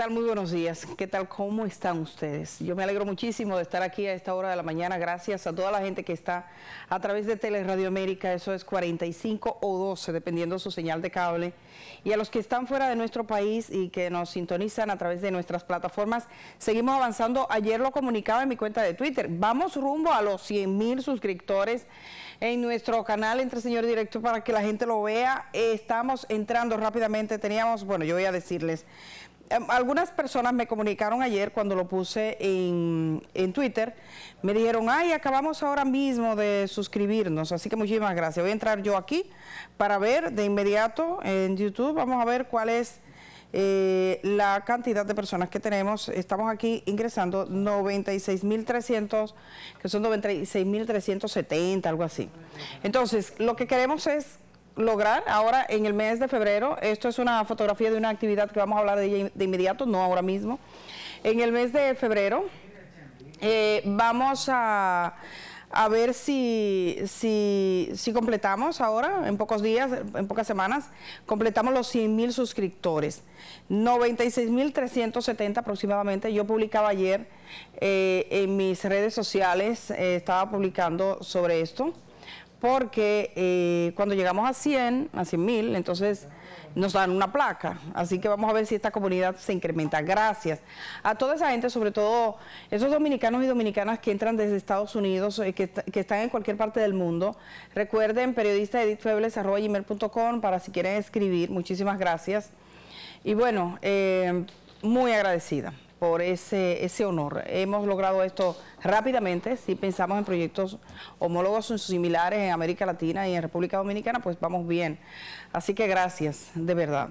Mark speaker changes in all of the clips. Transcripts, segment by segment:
Speaker 1: tal? Muy buenos días. ¿Qué tal? ¿Cómo están ustedes? Yo me alegro muchísimo de estar aquí a esta hora de la mañana. Gracias a toda la gente que está a través de Teleradio América, eso es 45 o 12, dependiendo su señal de cable. Y a los que están fuera de nuestro país y que nos sintonizan a través de nuestras plataformas, seguimos avanzando. Ayer lo comunicaba en mi cuenta de Twitter. Vamos rumbo a los 100 mil suscriptores en nuestro canal Entre Señor Directo para que la gente lo vea. estamos entrando rápidamente. Teníamos, bueno, yo voy a decirles Em, algunas personas me comunicaron ayer cuando lo puse en, en, Twitter, me dijeron, ay, acabamos ahora mismo de suscribirnos, así que muchísimas gracias. Voy a entrar yo aquí para ver de inmediato en YouTube, vamos a ver cuál es eh, la cantidad de personas que tenemos. Estamos aquí ingresando 96.300, que son 96.370, algo así. Entonces, lo que queremos es lograr ahora en el mes de febrero, esto es una fotografía de una actividad que vamos a hablar de inmediato, no ahora mismo, en el mes de febrero eh, vamos a, ver si, si, completamos ahora, en pocos días, en pocas semanas, completamos los 100 mil suscriptores. mil 96.370 aproximadamente. Yo publicaba ayer eh, en mis redes sociales, eh, estaba publicando sobre esto porque eh, cuando llegamos a 100, a 100 mil, entonces nos dan una placa. Así que vamos a ver si esta comunidad se incrementa. Gracias a toda esa gente, sobre todo esos dominicanos y dominicanas que entran desde Estados Unidos, eh, que, están en cualquier parte del mundo. Recuerden, periodista gmail.com para si quieren escribir. Muchísimas gracias. Y bueno, eh, muy agradecida por ese, ese honor. Hemos logrado esto rápidamente, si pensamos en proyectos homólogos o similares en América Latina y en República Dominicana, pues vamos bien. Así que gracias, de verdad.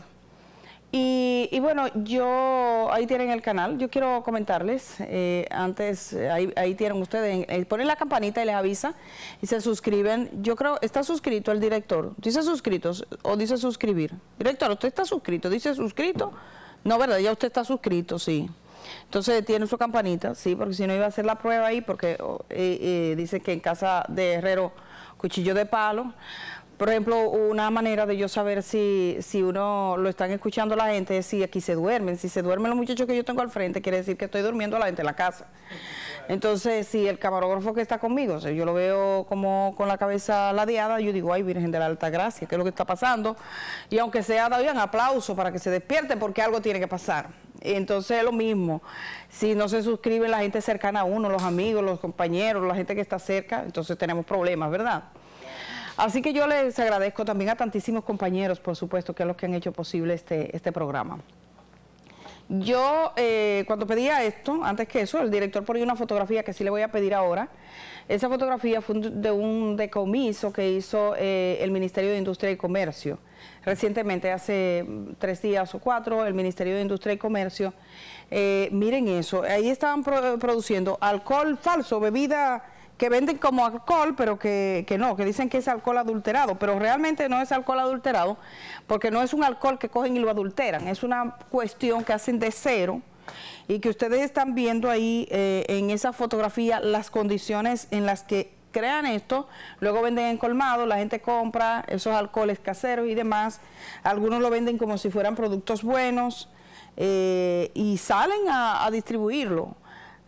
Speaker 1: Y, bueno, yo, ahí tienen el canal, yo quiero comentarles, eh, antes, eh, ahí, ahí, tienen ustedes, ponen la campanita y les avisa y se suscriben, yo creo, está suscrito el director, dice suscritos o dice suscribir, director, usted está suscrito, dice suscrito, no, verdad, ya usted está suscrito, sí. Entonces tiene su campanita, sí, porque si no iba a hacer la prueba ahí, porque oh, eh, eh, dice que en casa de Herrero, cuchillo de palo, por ejemplo, una manera de yo saber si, si uno lo están escuchando la gente es si aquí se duermen. Si se duermen los muchachos que yo tengo al frente, quiere decir que estoy durmiendo la gente en la casa. Entonces, si el camarógrafo que está conmigo, yo lo veo como con la cabeza ladeada, yo digo, ay, Virgen de la Alta Gracia, ¿qué es lo que está pasando? Y aunque sea, un aplauso para que se despierten porque algo tiene que pasar. Entonces, lo mismo, si no se suscriben la gente cercana a uno, los amigos, los compañeros, la gente que está cerca, entonces tenemos problemas, ¿verdad? Así que yo les agradezco también a tantísimos compañeros, por supuesto, que es los que han hecho posible este, este programa. Yo, eh, cuando pedía esto, antes que eso, el director ponía una fotografía que sí le voy a pedir ahora. Esa fotografía fue de un decomiso que hizo eh, el Ministerio de Industria y Comercio. Recientemente, hace mm, tres días o cuatro, el Ministerio de Industria y Comercio, eh, miren eso, ahí estaban produciendo alcohol falso, bebida que venden como alcohol, pero que, no, que dicen que es alcohol adulterado, pero realmente no es alcohol adulterado, porque no es un alcohol que cogen y lo adulteran, es una cuestión que hacen de cero y que ustedes están viendo ahí eh, en esa fotografía las condiciones en las que crean esto, luego venden en colmado, la gente compra esos alcoholes caseros y demás, algunos lo venden como si fueran productos buenos eh, y salen a distribuirlo.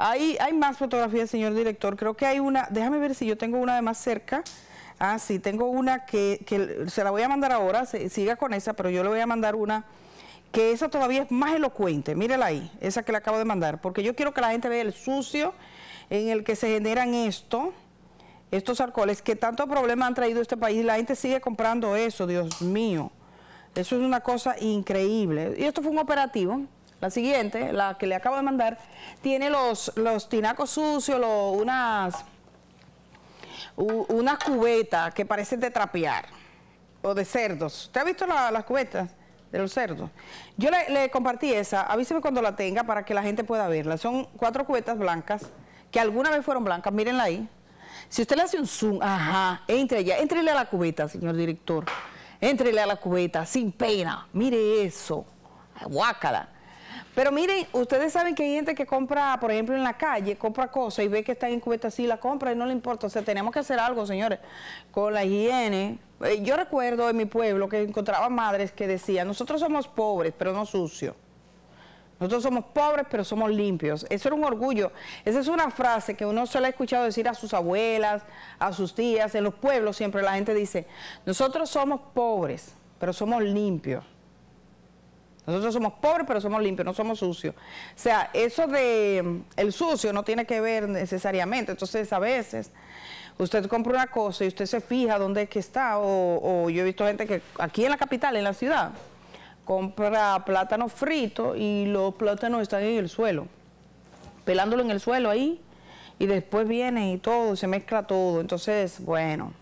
Speaker 1: Ahí hay más fotografías, señor director. Creo que hay una, déjame ver si yo tengo una de más cerca. Ah, sí, tengo una que, se la voy a mandar ahora, siga con esa, pero yo le voy a mandar una que esa todavía es más elocuente, mírela ahí, esa que le acabo de mandar, porque yo quiero que la gente vea el sucio en el que se generan esto, estos alcoholes que tanto problema han traído a este país la gente sigue comprando eso, Dios mío. Eso es una cosa increíble. Y esto fue un operativo la siguiente, la que le acabo de mandar, tiene los, los tinacos sucios, unas, cubetas que parecen de trapear o de cerdos. ¿Usted ha visto las cubetas? de los cerdos. Yo le, compartí esa, avíseme cuando la tenga para que la gente pueda verla. Son cuatro cubetas blancas, que alguna vez fueron blancas, mírenla ahí. Si usted le hace un zoom, ajá, entre allá, entrele a la cubeta, señor director. Entrele a la cubeta, sin pena. Mire eso, guácala. Pero miren, ustedes saben que hay gente que compra, por ejemplo, en la calle, compra cosas y ve que está en cubeta así, la compra y no le importa. O sea, tenemos que hacer algo, señores, con la higiene. Eh, yo recuerdo en mi pueblo que encontraba madres que decían, nosotros somos pobres, pero no sucios. Nosotros somos pobres, pero somos limpios. Eso era un orgullo. Esa es una frase que uno se la ha escuchado decir a sus abuelas, a sus tías. En los pueblos siempre la gente dice, nosotros somos pobres, pero somos limpios. Nosotros somos pobres, pero somos limpios, no somos sucios. O sea, eso de mm, el sucio no tiene que ver necesariamente. Entonces, a veces, usted compra una cosa y usted se fija dónde es que está. O, o yo he visto gente que aquí en la capital, en la ciudad, compra plátano frito y los plátanos están en el suelo. Pelándolo en el suelo ahí. Y después viene y todo, se mezcla todo. Entonces, bueno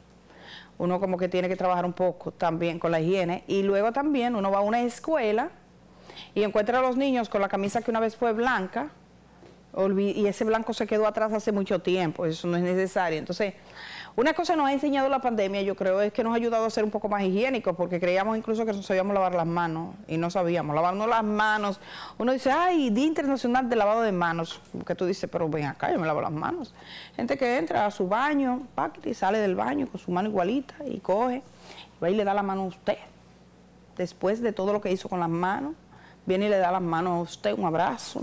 Speaker 1: uno como que tiene que trabajar un poco también con la higiene. Y luego también uno va a una escuela y encuentra a los niños con la camisa que una vez fue blanca y ese blanco se quedó atrás hace mucho tiempo, eso no es necesario. Entonces, una cosa nos ha enseñado la pandemia, yo creo, es que nos ha ayudado a ser un poco más higiénicos, porque creíamos incluso que no sabíamos lavar las manos y no sabíamos. Lavarnos las manos, uno dice, ay, Día Internacional de Lavado de Manos, que tú dices, pero ven acá, yo me lavo las manos. Gente que entra a su baño, y sale del baño con su mano igualita y coge, y va y le da la mano a usted, después de todo lo que hizo con las manos viene y le da las manos a usted, un abrazo,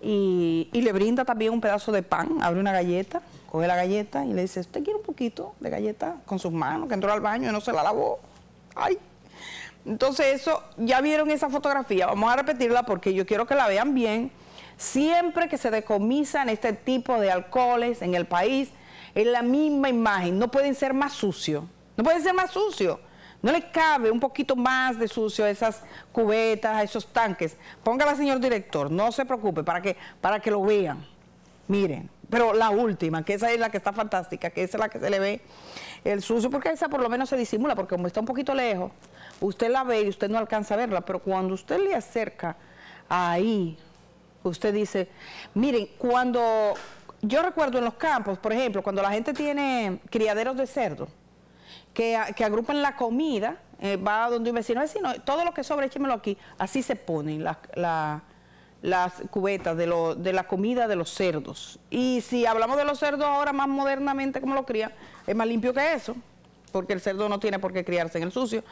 Speaker 1: y, le brinda también un pedazo de pan, abre una galleta, coge la galleta y le dice, ¿usted quiere un poquito de galleta con sus manos? Que entró al baño y no se la lavó. ¡Ay! Entonces eso, ya vieron esa fotografía, vamos a repetirla porque yo quiero que la vean bien. Siempre que se decomisan este tipo de alcoholes en el país, es la misma imagen, no pueden ser más sucios, no pueden ser más sucios. No le cabe un poquito más de sucio a esas cubetas, a esos tanques. Póngala, señor director, no se preocupe, para que, para que lo vean. Miren, pero la última, que esa es la que está fantástica, que esa es la que se le ve el sucio, porque esa por lo menos se disimula, porque como está un poquito lejos, usted la ve y usted no alcanza a verla, pero cuando usted le acerca ahí, usted dice, miren, cuando yo recuerdo en los campos, por ejemplo, cuando la gente tiene criaderos de cerdo, que, agrupan la comida, eh, va donde un vecino, todo lo que sobra, échemelo aquí. Así se ponen las cubetas de, de, la comida de los cerdos. Y si hablamos de los cerdos ahora más modernamente como lo crían, es más limpio que eso, porque el cerdo no tiene por qué criarse en el sucio.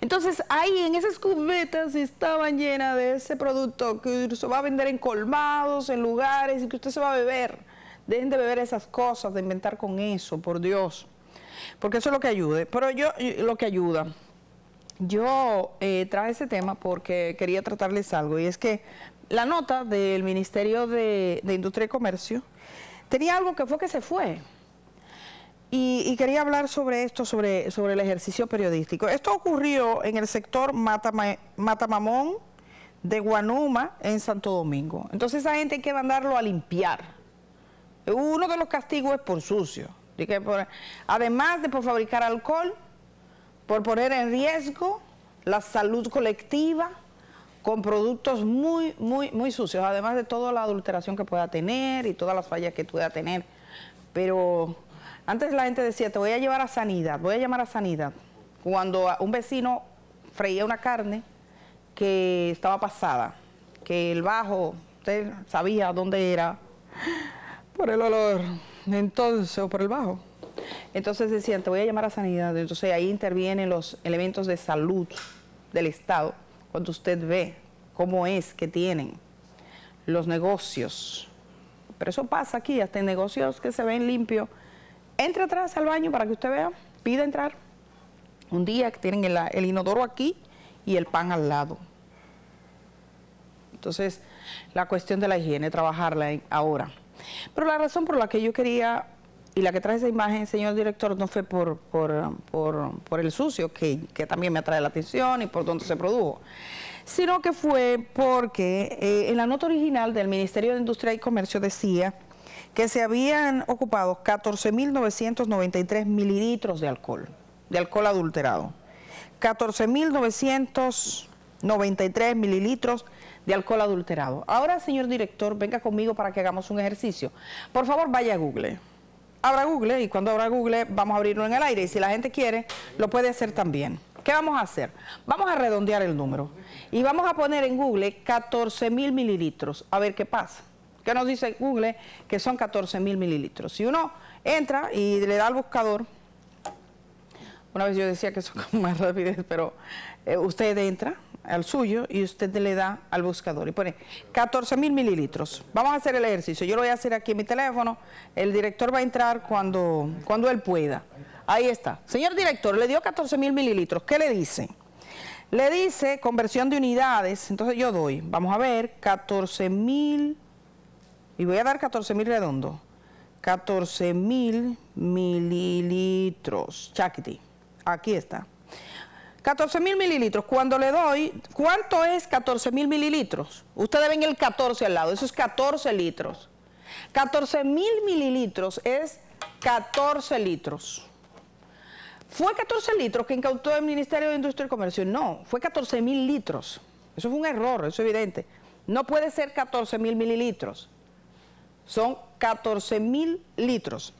Speaker 1: Entonces ahí en esas cubetas estaban llenas de ese producto que se va a vender en colmados, en lugares, y que usted se va a beber. Dejen de beber esas cosas, de inventar con eso, por Dios porque eso es lo que ayude. Pero yo, lo que ayuda, yo eh, traje ese tema porque quería tratarles algo, y es que la nota del Ministerio de, Industria y Comercio tenía algo que fue que se fue. Y, quería hablar sobre esto, sobre, sobre el ejercicio periodístico. Esto ocurrió en el sector Matamamón de Guanuma, en Santo Domingo. Entonces esa gente hay que mandarlo a limpiar. Uno de los castigos es por sucio además de por fabricar alcohol, por poner en riesgo la salud colectiva con productos muy, muy, muy sucios, además de toda la adulteración que pueda tener y todas las fallas que pueda tener. Pero antes la gente decía, te voy a llevar a sanidad, voy a llamar a sanidad. Cuando un vecino freía una carne que estaba pasada, que el bajo, usted sabía dónde era, por el olor entonces, o por el bajo. Entonces decían, te voy a llamar a sanidad. Entonces ahí intervienen los elementos de salud del Estado, cuando usted ve cómo es que tienen los negocios. Pero eso pasa aquí, hasta en negocios que se ven limpios. Entre atrás al baño para que usted vea, pida entrar. Un día que tienen el, el inodoro aquí y el pan al lado. Entonces, la cuestión de la higiene, trabajarla ahora. Pero la razón por la que yo quería y la que trae esa imagen, señor director, no fue por, el sucio, que, también me atrae la atención y por dónde se produjo, sino que fue porque eh, en la nota original del Ministerio de Industria y Comercio decía que se habían ocupado 14.993 mililitros de alcohol, de alcohol adulterado. 14.993 mililitros de alcohol adulterado. Ahora, señor director, venga conmigo para que hagamos un ejercicio. Por favor, vaya a Google. Abra Google y cuando abra Google vamos a abrirlo en el aire y si la gente quiere, lo puede hacer también. ¿Qué vamos a hacer? Vamos a redondear el número y vamos a poner en Google 14.000 mil mililitros. A ver qué pasa. ¿Qué nos dice Google? Que son 14 mil mililitros. Si uno entra y le da al buscador, una vez yo decía que eso es más rápido... pero eh, usted entra al suyo y usted le da al buscador y pone 14 mil mililitros. Vamos a hacer el ejercicio, yo lo voy a hacer aquí en mi teléfono, el director va a entrar cuando, cuando él pueda. Ahí está. Señor director, le dio 14 mil mililitros, ¿qué le dice? Le dice conversión de unidades, entonces yo doy, vamos a ver, 14 mil, y voy a dar 14 mil redondo, 14 mil mililitros, chaquiti, aquí está. 14 mil mililitros. Cuando le doy, ¿cuánto es 14 mil mililitros? Ustedes ven el 14 al lado, eso es 14 litros. 14 mil mililitros es 14 litros. ¿Fue 14 litros que incautó el Ministerio de Industria y Comercio? No, fue 14 mil litros. Eso fue un error, eso es evidente. No puede ser 14 mil mililitros. Son 14 mil litros.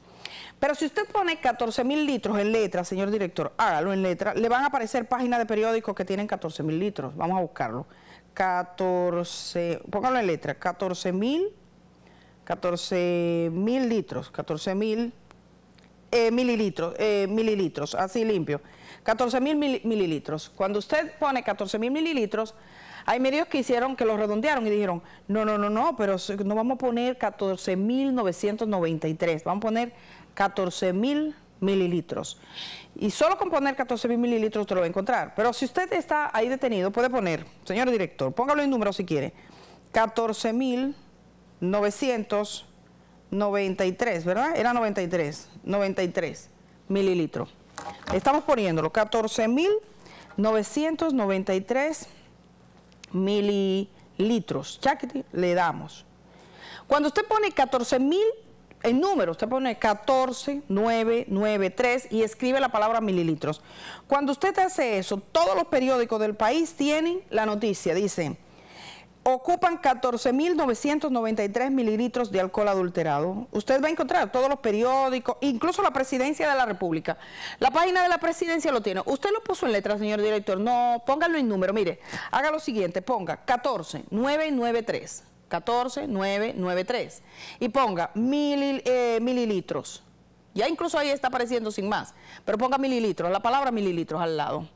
Speaker 1: Pero si usted pone 14.000 litros en letra, señor director, hágalo en letra, le van a aparecer páginas de periódicos que tienen 14.000 litros. Vamos a buscarlo. 14, póngalo en letra, 14.000 mil, litros, 14.000 eh, mililitros, eh, mililitros, así limpio. 14.000 mililitros. Cuando usted pone 14.000 mililitros, hay medios que hicieron que lo redondearon y dijeron, no, no, no, no, pero no vamos a poner 14.993, vamos a poner 14.000 mililitros. Y solo con poner 14.000 mililitros te lo va a encontrar. Pero si usted está ahí detenido, puede poner, señor director, póngalo en número si quiere, 14.993, ¿verdad? Era 93, 93 mililitros. Estamos poniéndolo, 14.993 mililitros. que le damos. Cuando usted pone 14 mil en número, usted pone 14993 y escribe la palabra mililitros. Cuando usted hace eso, todos los periódicos del país tienen la noticia, dicen ocupan 14.993 mililitros de alcohol adulterado. Usted va a encontrar todos los periódicos, incluso la presidencia de la República. La página de la presidencia lo tiene. Usted lo puso en letra, señor director. No, pónganlo en número. Mire, haga lo siguiente, ponga 14993. 14993. Y ponga eh, mililitros. Ya incluso ahí está apareciendo sin más. Pero ponga mililitros, la palabra mililitros al lado.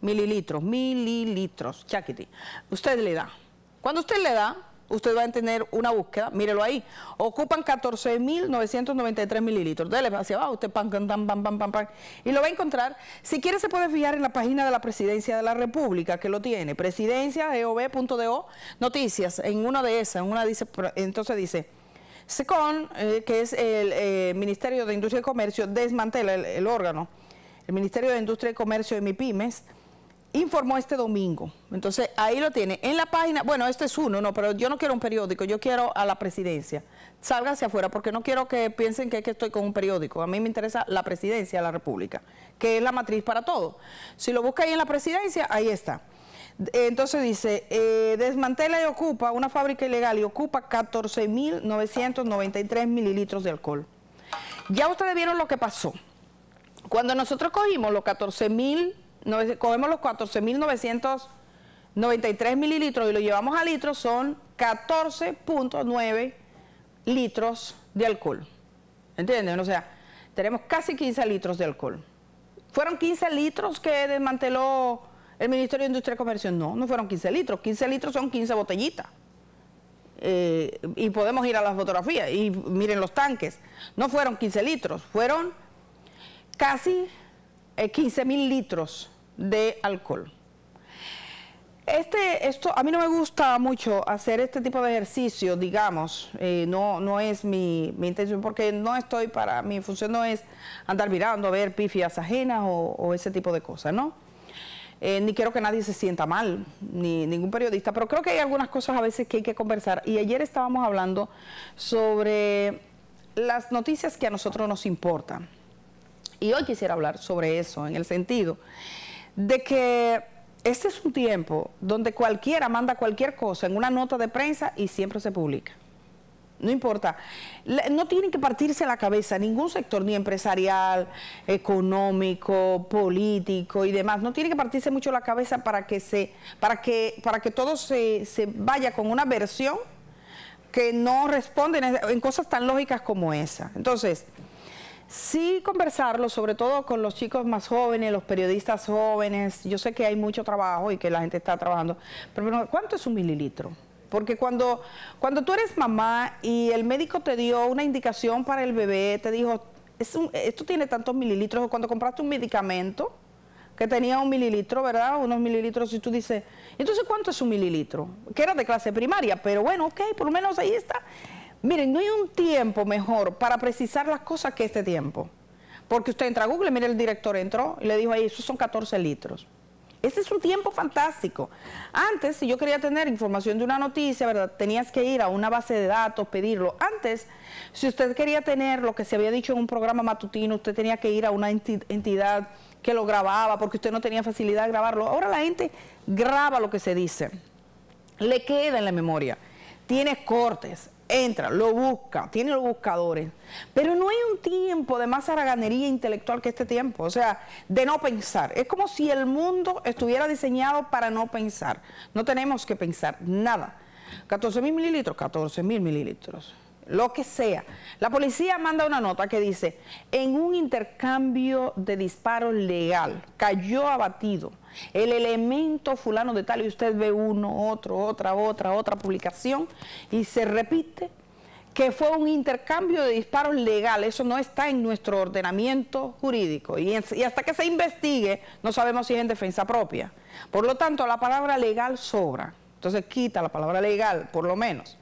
Speaker 1: Mililitros, mililitros, chaquiti. Usted le da. Cuando usted le da, usted va a tener una búsqueda, mírelo ahí, ocupan 14.993 mililitros, dele hacia abajo, usted pam, pam, pam, pam, pam, y lo va a encontrar, si quiere se puede fijar en la página de la Presidencia de la República, que lo tiene, presidencia.gov.do, e noticias, en una de esas, en una dice, entonces dice, SECON, eh, que es el eh, Ministerio de Industria y Comercio, desmantela el, el órgano, el Ministerio de Industria y Comercio de MIPIMES, informó este domingo. Entonces, ahí lo tiene. En la página, bueno, este es uno, no, pero yo no quiero un periódico, yo quiero a la presidencia. Salga hacia afuera, porque no quiero que piensen que, estoy con un periódico. A mí me interesa la presidencia de la República, que es la matriz para todo. Si lo busca ahí en la presidencia, ahí está. Entonces dice, eh, desmantela y ocupa una fábrica ilegal y ocupa 14.993 mililitros de alcohol. Ya ustedes vieron lo que pasó. Cuando nosotros cogimos los 14.000 cogemos los 14.993 mililitros y lo llevamos a litros, son 14.9 litros de alcohol. ¿Entienden? O sea, tenemos casi 15 litros de alcohol. ¿Fueron 15 litros que desmanteló el Ministerio de Industria y Comercio? No, no fueron 15 litros. 15 litros son 15 botellitas. Eh, y podemos ir a las fotografías y miren los tanques. No fueron 15 litros, fueron casi 15.000 eh, 15 mil litros de alcohol. Este, esto, a mí no me gusta mucho hacer este tipo de ejercicio, digamos, eh, no, no es mi, intención, porque no estoy para, mi función no es andar mirando, a ver pifias ajenas o, ese tipo de cosas, ¿no? Eh, ni quiero que nadie se sienta mal, ni ningún periodista, pero creo que hay algunas cosas a veces que hay que conversar. Y ayer estábamos hablando sobre las noticias que a nosotros nos importan. Y hoy quisiera hablar sobre eso, en el sentido de que este es un tiempo donde cualquiera manda cualquier cosa en una nota de prensa y siempre se publica. No importa. No tienen que partirse la cabeza ningún sector, ni empresarial, económico, político y demás. No tiene que partirse mucho la cabeza para que se, para que, para que todo se, se vaya con una versión que no responde en cosas tan lógicas como esa. Entonces, Sí conversarlo, sobre todo con los chicos más jóvenes, los periodistas jóvenes. Yo sé que hay mucho trabajo y que la gente está trabajando, pero ¿cuánto es un mililitro? Porque cuando, cuando tú eres mamá y el médico te dio una indicación para el bebé, te dijo, esto tiene tantos mililitros, o cuando compraste un medicamento que tenía un mililitro, ¿verdad? Unos mililitros, y tú dices, entonces, ¿cuánto es un mililitro? Que era de clase primaria, pero bueno, ok, por lo menos ahí está Miren, no hay un tiempo mejor para precisar las cosas que este tiempo. Porque usted entra a Google, mire, el director entró y le dijo ahí, esos son 14 litros. Ese es un tiempo fantástico. Antes, si yo quería tener información de una noticia, ¿verdad? Tenías que ir a una base de datos, pedirlo. Antes, si usted quería tener lo que se había dicho en un programa matutino, usted tenía que ir a una entidad que lo grababa porque usted no tenía facilidad de grabarlo. Ahora la gente graba lo que se dice. Le queda en la memoria. Tiene cortes entra, lo busca, tiene los buscadores. Pero no hay un tiempo de más haraganería intelectual que este tiempo, o sea, de no pensar. Es como si el mundo estuviera diseñado para no pensar. No tenemos que pensar nada. 14 mil mililitros, 14 mil mililitros lo que sea. La policía manda una nota que dice, en un intercambio de disparos legal cayó abatido el elemento fulano de tal y usted ve uno, otro, otra, otra, otra publicación y se repite que fue un intercambio de disparos legal, eso no está en nuestro ordenamiento jurídico y, hasta que se investigue no sabemos si es en defensa propia. Por lo tanto, la palabra legal sobra, entonces quita la palabra legal, por lo menos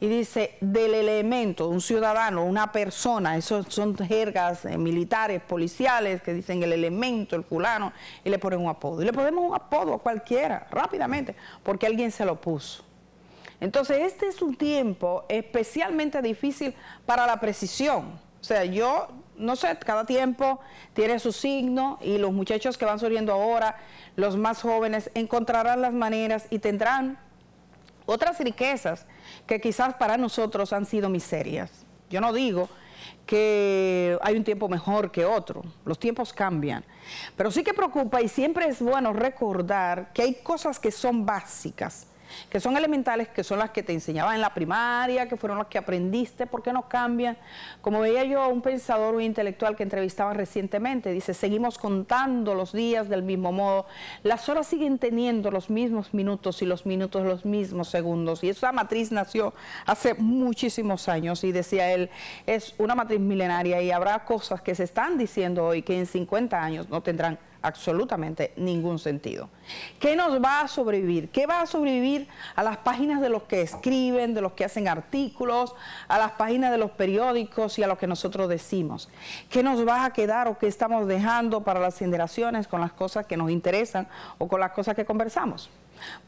Speaker 1: y dice del elemento, un ciudadano, una persona, eso son jergas eh, militares, policiales, que dicen el elemento, el fulano, y le ponen un apodo. Y le ponemos un apodo a cualquiera, rápidamente, porque alguien se lo puso. Entonces, este es un tiempo especialmente difícil para la precisión. O sea, yo no sé, cada tiempo tiene su signo y los muchachos que van surgiendo ahora, los más jóvenes, encontrarán las maneras y tendrán otras riquezas que quizás para nosotros han sido miserias. Yo no digo que hay un tiempo mejor que otro, los tiempos cambian, pero sí que preocupa y siempre es bueno recordar que hay cosas que son básicas que son elementales, que son las que te enseñaban en la primaria, que fueron las que aprendiste, ¿por qué no cambian? Como veía yo un pensador, un intelectual que entrevistaba recientemente, dice, seguimos contando los días del mismo modo, las horas siguen teniendo los mismos minutos y los minutos los mismos segundos. Y esa matriz nació hace muchísimos años y decía él, es una matriz milenaria y habrá cosas que se están diciendo hoy que en 50 años no tendrán absolutamente ningún sentido. ¿Qué nos va a sobrevivir? ¿Qué va a sobrevivir a las páginas de los que escriben, de los que hacen artículos, a las páginas de los periódicos y a lo que nosotros decimos? ¿Qué nos va a quedar o qué estamos dejando para las generaciones con las cosas que nos interesan o con las cosas que conversamos?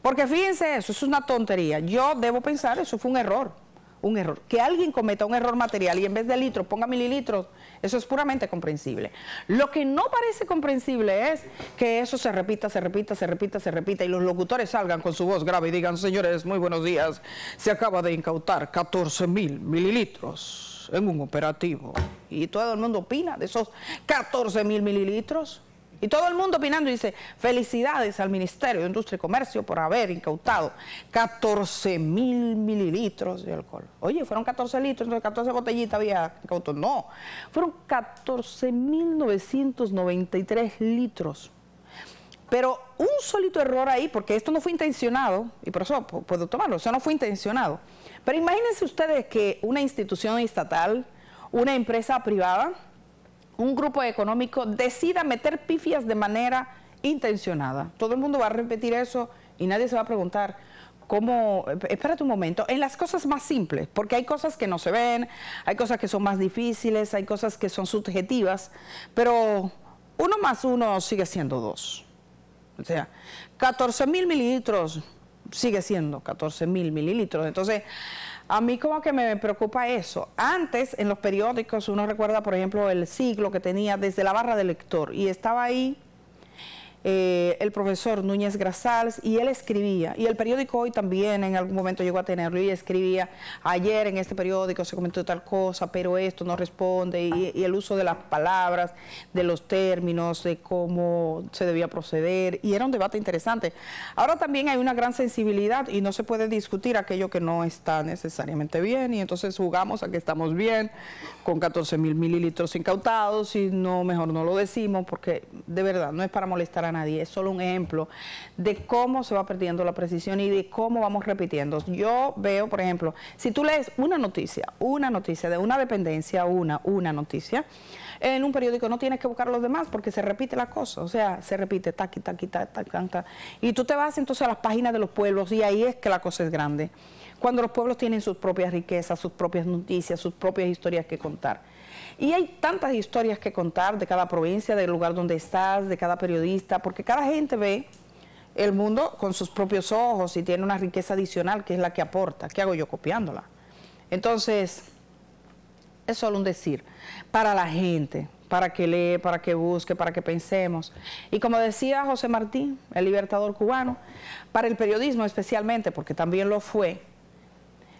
Speaker 1: Porque fíjense eso, eso es una tontería. Yo debo pensar, eso fue un error un error. Que alguien cometa un error material y en vez de litros ponga mililitros, eso es puramente comprensible. Lo que no parece comprensible es que eso se repita, se repita, se repita, se repita y los locutores salgan con su voz grave y digan, señores, muy buenos días, se acaba de incautar 14 mil mililitros en un operativo. Y todo el mundo opina de esos 14 mil mililitros. Y todo el mundo opinando dice, felicidades al Ministerio de Industria y Comercio por haber incautado 14 mil mililitros de alcohol. Oye, fueron 14 litros, entonces 14 botellitas había incautado. No, fueron 14.993 litros. Pero un solito error ahí, porque esto no fue intencionado, y por eso puedo tomarlo, eso no fue intencionado. Pero imagínense ustedes que una institución estatal, una empresa privada, un grupo económico decida meter pifias de manera intencionada. Todo el mundo va a repetir eso y nadie se va a preguntar cómo, eh, espérate un momento, en las cosas más simples, porque hay cosas que no se ven, hay cosas que son más difíciles, hay cosas que son subjetivas, pero uno más uno sigue siendo dos. O sea, 14 mil mililitros sigue siendo 14 mil mililitros. Entonces, a mí como que me preocupa eso. Antes, en los periódicos, uno recuerda, por ejemplo, el siglo que tenía desde la barra del lector y estaba ahí eh, el profesor Núñez Grasals, y él escribía, y el periódico hoy también en algún momento llegó a tenerlo, y escribía, ayer en este periódico se comentó tal cosa, pero esto no responde, y, el uso de las palabras, de los términos, de cómo se debía proceder, y era un debate interesante. Ahora también hay una gran sensibilidad y no se puede discutir aquello que no está necesariamente bien, y entonces jugamos a que estamos bien, con 14 mil mililitros incautados, y no, mejor no lo decimos, porque de verdad no es para molestar a nadie es solo un ejemplo de cómo se va perdiendo la precisión y de cómo vamos repitiendo. Yo veo, por ejemplo, si tú lees una noticia, una noticia de una dependencia, una, una noticia, en un periódico no tienes que buscar a los demás porque se repite la cosa, o sea, se repite taqui, taqui, taqui, taqui, taqui. Y tú te vas entonces a las páginas de los pueblos y ahí es que la cosa es grande cuando los pueblos tienen sus propias riquezas, sus propias noticias, sus propias historias que contar. Y hay tantas historias que contar de cada provincia, del lugar donde estás, de cada periodista, porque cada gente ve el mundo con sus propios ojos y tiene una riqueza adicional que es la que aporta. ¿Qué hago yo copiándola? Entonces, es solo un decir para la gente, para que lee, para que busque, para que pensemos. Y como decía José Martín, el libertador cubano, para el periodismo especialmente, porque también lo fue,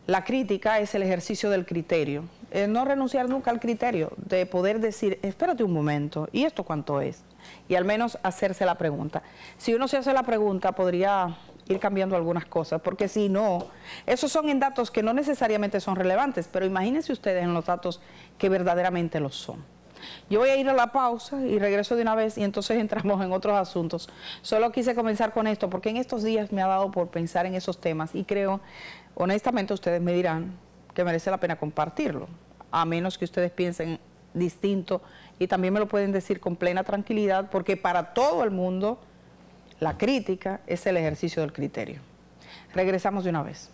Speaker 1: la crítica es el ejercicio del criterio. Eh, no renunciar nunca al criterio de poder decir, espérate un momento, ¿y esto cuánto es? Y al menos hacerse la pregunta. Si uno se hace la pregunta, podría ir cambiando algunas cosas, porque si no, esos son en datos que no necesariamente son relevantes, pero imagínense ustedes en los datos que verdaderamente lo son. Yo voy a ir a la pausa y regreso de una vez y entonces entramos en otros asuntos. Solo quise comenzar con esto porque en estos días me ha dado por pensar en esos temas y creo, honestamente ustedes me dirán que merece la pena compartirlo, a menos que ustedes piensen distinto y también me lo pueden decir con plena tranquilidad porque para todo el mundo la crítica es el ejercicio del criterio. Regresamos de una vez.